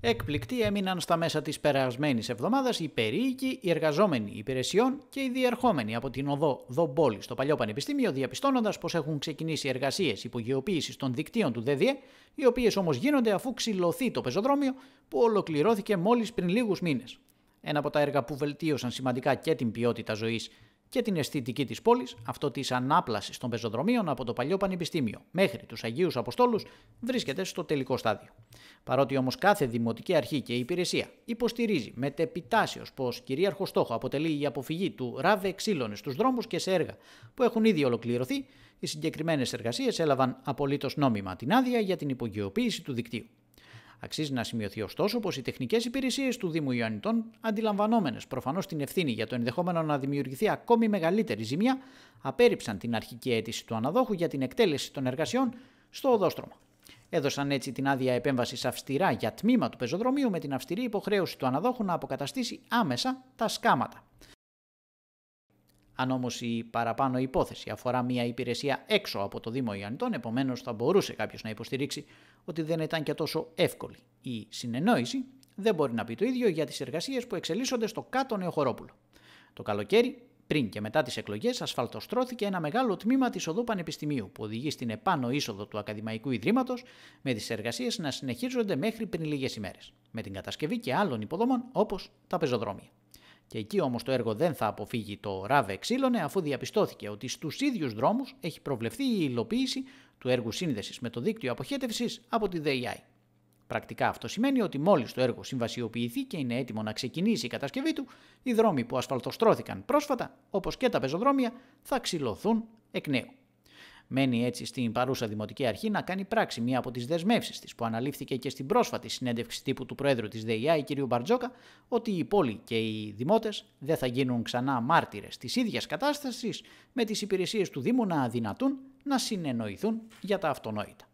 Εκπληκτοί έμειναν στα μέσα της περασμένης εβδομάδας οι περίοικοι, οι εργαζόμενοι υπηρεσιών και οι διερχόμενοι από την οδό Δομπόλη στο Παλιό Πανεπιστήμιο, διαπιστώνοντας πως έχουν ξεκινήσει εργασίες υπογειοποίησης των δικτύων του ΔΔΕ, οι οποίες όμως γίνονται αφού ξυλωθεί το πεζοδρόμιο που ολοκληρώθηκε μόλις πριν λίγους μήνες. Ένα από τα έργα που βελτίωσαν σημαντικά και την ποιότητα ζωής και την αισθητική της πόλης, αυτό της ανάπλασης των πεζοδρομίων από το παλιό Πανεπιστήμιο μέχρι τους Αγίους Αποστόλους, βρίσκεται στο τελικό στάδιο. Παρότι όμως κάθε δημοτική αρχή και υπηρεσία υποστηρίζει με τεπιτάσιος πως κυρίαρχο στόχο αποτελεί η αποφυγή του ράβε ξύλων στους δρόμους και σε έργα που έχουν ήδη ολοκληρωθεί, οι συγκεκριμένες εργασίες έλαβαν απολύτως νόμιμα την άδεια για την υπογειοποίηση του δικτύου. Αξίζει να σημειωθεί ωστόσο πως οι τεχνικές υπηρεσίες του Δήμου Ιωαννιτών, αντιλαμβανόμενες προφανώς την ευθύνη για το ενδεχόμενο να δημιουργηθεί ακόμη μεγαλύτερη ζημιά, απέρριψαν την αρχική αίτηση του αναδόχου για την εκτέλεση των εργασιών στο οδόστρωμα. Έδωσαν έτσι την άδεια επέμβασης αυστηρά για τμήμα του πεζοδρομίου με την αυστηρή υποχρέωση του αναδόχου να αποκαταστήσει άμεσα τα σκάματα. Αν όμως η παραπάνω υπόθεση αφορά μια υπηρεσία έξω από το Δήμο Ιαννητών, επομένως θα μπορούσε κάποιος να υποστηρίξει ότι δεν ήταν και τόσο εύκολη. Η συνεννόηση δεν μπορεί να πει το ίδιο για τις εργασίες που εξελίσσονται στο κάτω Νεοχωρόπουλο. Το καλοκαίρι, πριν και μετά τις εκλογές, ασφαλτοστρώθηκε ένα μεγάλο τμήμα της οδού Πανεπιστημίου που οδηγεί στην επάνω είσοδο του Ακαδημαϊκού Ιδρύματος, με τις εργασίες να συνεχίζονται μέχρι πριν λίγες ημέρες, με την κατασκευή και άλλων υποδομών όπως τα πεζοδρόμια. Και εκεί όμως το έργο δεν θα αποφύγει το ράβε ξύλωνε αφού διαπιστώθηκε ότι στους ίδιους δρόμους έχει προβλεφθεί η υλοποίηση του έργου σύνδεσης με το δίκτυο αποχέτευσης από τη ΔΕΙΑΙ. Πρακτικά αυτό σημαίνει ότι μόλις το έργο συμβασιοποιηθεί και είναι έτοιμο να ξεκινήσει η κατασκευή του, οι δρόμοι που ασφαλτοστρώθηκαν πρόσφατα, όπως και τα πεζοδρόμια, θα ξυλωθούν εκ νέου. Μένει έτσι στην παρούσα Δημοτική Αρχή να κάνει πράξη μία από τις δεσμεύσεις της που αναλήφθηκε και στην πρόσφατη συνέντευξη τύπου του Προέδρου της ΔΕΙΑ, κ. Μπαρτζόκα, ότι η πόλη και οι δημότες δεν θα γίνουν ξανά μάρτυρες της ίδιας κατάστασης με τις υπηρεσίες του Δήμου να αδυνατούν να συνεννοηθούν για τα αυτονόητα.